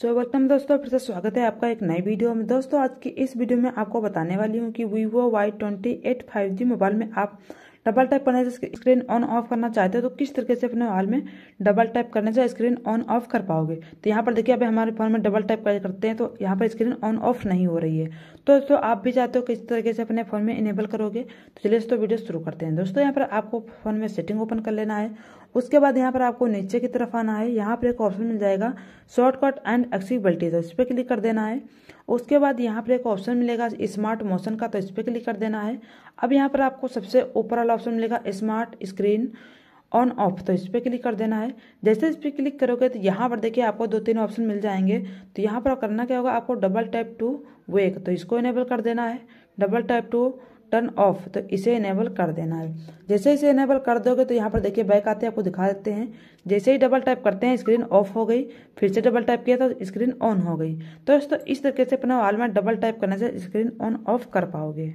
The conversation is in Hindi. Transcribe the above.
सो वेलकम दोस्तों फिर से स्वागत है आपका एक नई वीडियो में दोस्तों आज की इस वीडियो में आपको बताने वाली हूँ कि Vivo Y twenty eight five G mobile में आप डबल टैप करने से स्क्रीन ऑन ऑफ करना चाहते हो तो किस तरीके से अपने हाल में डबल टैप करने से स्क्रीन ऑन ऑफ कर पाओगे तो यहाँ पर देखिए अब हमारे फोन में डबल टैप करते हैं तो यहाँ पर स्क्रीन ऑन ऑफ नहीं हो रही है तो दोस्तों आप भी चाहते हो किस तरीके से अपने फ़ोन में इनेबल करोगे तो चलिए दोस्तों वीडियो शुरू करते हैं दोस्तों यहाँ पर आपको फ़ोन में सेटिंग ओपन कर लेना है उसके बाद यहाँ पर आपको नीचे की तरफ आना है यहाँ पर एक ऑप्शन मिल जाएगा शॉर्टकट एंड एक्सीबिलिटी तो इस पर क्लिक कर देना है उसके बाद यहाँ पर एक ऑप्शन मिलेगा स्मार्ट मोशन का तो इस पर क्लिक कर देना है अब यहाँ पर आपको सबसे ऊपर वाला ऑप्शन मिलेगा स्मार्ट स्क्रीन ऑन ऑफ तो इस पर क्लिक कर देना है जैसे इस पर क्लिक करोगे तो यहाँ पर देखिए आपको दो तीन ऑप्शन मिल जाएंगे तो यहाँ पर करना क्या होगा आपको डबल टैप टू वेक तो इसको इनेबल कर देना है double tap to turn off तो इसे इनेबल कर देना है जैसे इसे इनेबल कर दोगे तो यहाँ पर देखिए बैक आते हैं आपको दिखा देते हैं जैसे ही डबल टाइप करते हैं स्क्रीन ऑफ हो गई फिर से डबल टाइप किया तो स्क्रीन ऑन हो गई तो दोस्तों इस तरीके से अपने वाल में डबल टाइप करने से स्क्रीन ऑन ऑफ कर पाओगे